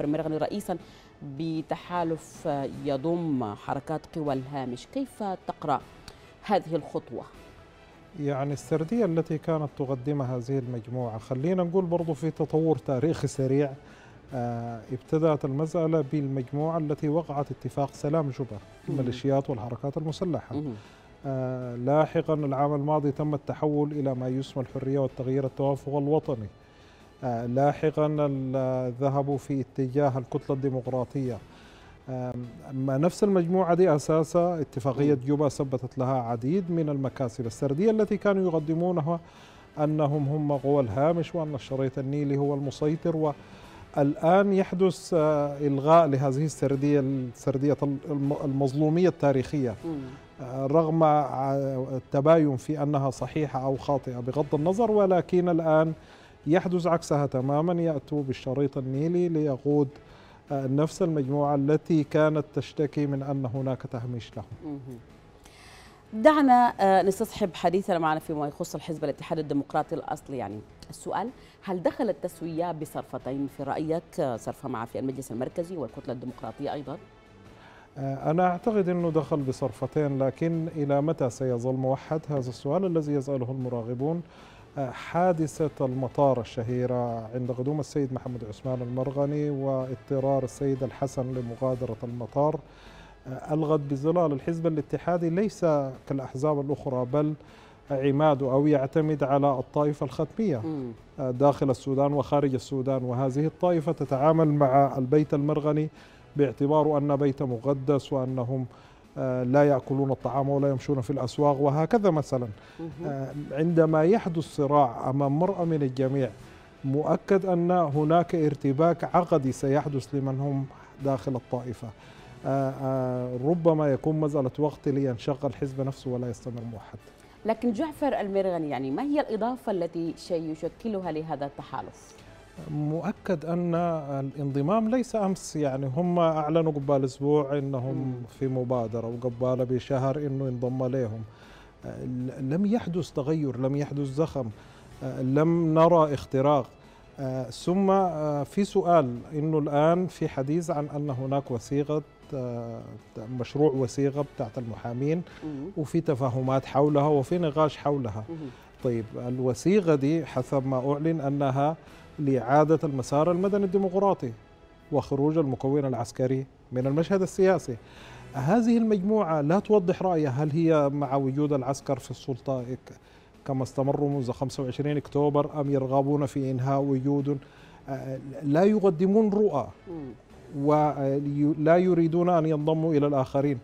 فرمرغني رئيسا بتحالف يضم حركات قوى الهامش كيف تقرأ هذه الخطوة؟ يعني السردية التي كانت تقدمها هذه المجموعة خلينا نقول برضو في تطور تاريخي سريع آه، ابتدأت المسألة بالمجموعة التي وقعت اتفاق سلام جوبا الميليشيات والحركات المسلحة آه، لاحقا العام الماضي تم التحول إلى ما يسمى الحرية والتغيير التوافق الوطني آه، لاحقا ذهبوا في اتجاه الكتلة الديمقراطية ما نفس المجموعة دي أساسا اتفاقية جوبا ثبتت لها عديد من المكاسب السردية التي كانوا يقدمونها أنهم هم قوى الهامش وأن الشريط النيلي هو المسيطر والآن يحدث آه، إلغاء لهذه السردية السردية المظلومية التاريخية آه، رغم التباين في أنها صحيحة أو خاطئة بغض النظر ولكن الآن يحدث عكسها تماما يأتوا بالشريط النيلي ليقود آه، نفس المجموعة التي كانت تشتكي من أن هناك تهميش لهم دعنا آه، نستصحب حديثنا معنا فيما يخص الحزب الاتحاد الديمقراطي الأصلي يعني السؤال هل دخل التسوية بصرفتين في رأيك آه، صرفة مع في المجلس المركزي والكتلة الديمقراطية أيضا؟ أنا أعتقد أنه دخل بصرفتين لكن إلى متى سيظل موحد هذا السؤال الذي يسأله المراغبون حادثة المطار الشهيرة عند قدوم السيد محمد عثمان المرغني واضطرار السيد الحسن لمغادرة المطار آه، ألغت بظلال الحزب الاتحادي ليس كالأحزاب الأخرى بل عماد أو يعتمد على الطائفة الختمية آه، داخل السودان وخارج السودان وهذه الطائفة تتعامل مع البيت المرغني باعتباره أن بيت مقدس وأنهم آه، لا يأكلون الطعام ولا يمشون في الأسواق وهكذا مثلا آه، عندما يحدث صراع أمام مرأة من الجميع مؤكد أن هناك ارتباك عقدي سيحدث لمن هم داخل الطائفة آه، ربما يكون مسألة وقت لينشغل الحزب نفسه ولا يستمر موحد لكن جعفر المرغني يعني ما هي الإضافة التي سيشكلها لهذا التحالف؟ مؤكد ان الانضمام ليس امس يعني هم اعلنوا قبال اسبوع انهم في مبادره وقبال بشهر انه ينضم لهم آه، لم يحدث تغير لم يحدث زخم آه، لم نرى اختراق آه، ثم في سؤال انه الان في حديث عن ان هناك وثيقه مشروع وثيقه بتاعت المحامين وفي تفاهمات حولها وفي نقاش حولها طيب الوثيقة دي حسب ما أعلن أنها لإعادة المسار المدني الديمقراطي وخروج المكون العسكري من المشهد السياسي هذه المجموعة لا توضح رأيها هل هي مع وجود العسكر في السلطة كما استمروا منذ 25 أكتوبر أم يرغبون في إنهاء وجود لا يقدمون رؤى ولا يريدون أن ينضموا إلى الآخرين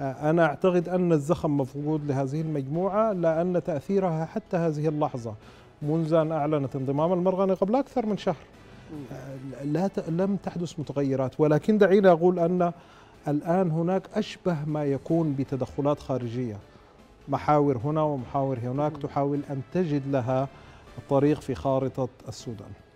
أنا أعتقد أن الزخم مفقود لهذه المجموعة لأن تأثيرها حتى هذه اللحظة منذ أن أعلنت انضمام المرغني قبل أكثر من شهر لا ت... لم تحدث متغيرات ولكن دعيني أقول أن الآن هناك أشبه ما يكون بتدخلات خارجية محاور هنا ومحاور هناك تحاول أن تجد لها طريق في خارطة السودان